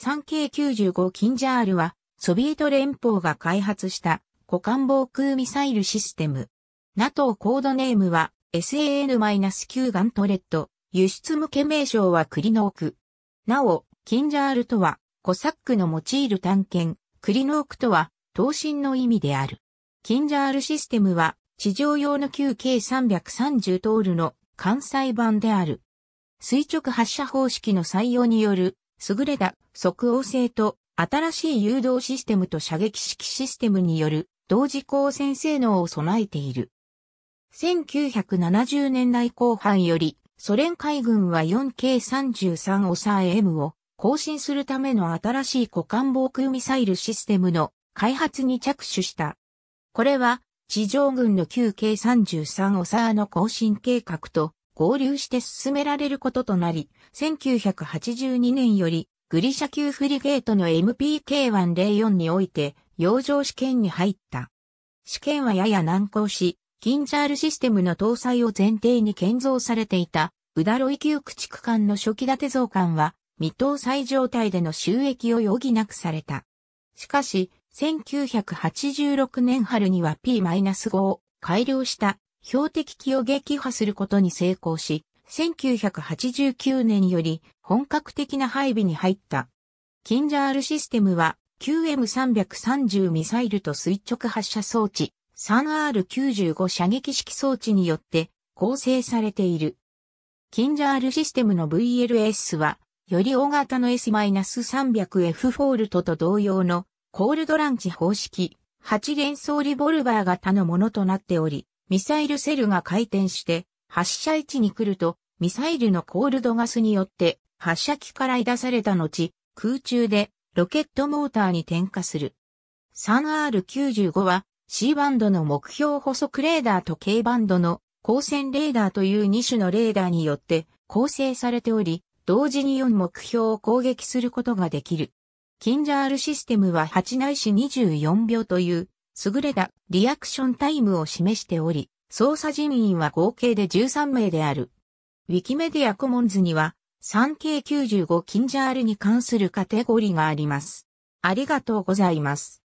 3K95 キンジャールは、ソビエト連邦が開発した股間防空ミサイルシステム。NATO コードネームは SAN-9 ガントレット、輸出向け名称はクリノーク。なお、キンジャールとは、コサックの用いる探検、クリノークとは、刀身の意味である。キンジャールシステムは、地上用の 9K330 トールの関西版である。垂直発射方式の採用による優れた即応性と新しい誘導システムと射撃式システムによる同時光線性能を備えている。1970年代後半よりソ連海軍は 4K33 オサー M を更新するための新しい股間防空ミサイルシステムの開発に着手した。これは地上軍の 9K33 オサーの更新計画と合流して進められることとなり、1982年よりグリシャ級フリゲートの MPK104 において、養生試験に入った。試験はやや難航し、キンジャールシステムの搭載を前提に建造されていた、ウダロイ級駆逐艦の初期立て増艦は、未搭載状態での収益を余儀なくされた。しかし、1986年春には P-5 を改良した標的機を撃破することに成功し、1989年より本格的な配備に入った。キンジャールシステムは QM330 ミサイルと垂直発射装置 3R95 射撃式装置によって構成されている。キンジャールシステムの VLS は、より大型の S-300F フォールトと同様のコールドランチ方式、8連装リボルバー型のものとなっており、ミサイルセルが回転して発射位置に来るとミサイルのコールドガスによって発射機から出された後空中でロケットモーターに点火する。3R95 は C バンドの目標補足レーダーと K バンドの光線レーダーという2種のレーダーによって構成されており、同時に4目標を攻撃することができる。キンジャールシステムは8内視24秒という優れたリアクションタイムを示しており、捜査人員は合計で13名である。ウィキメディアコモンズには、3K95 キンジャールに関するカテゴリーがあります。ありがとうございます。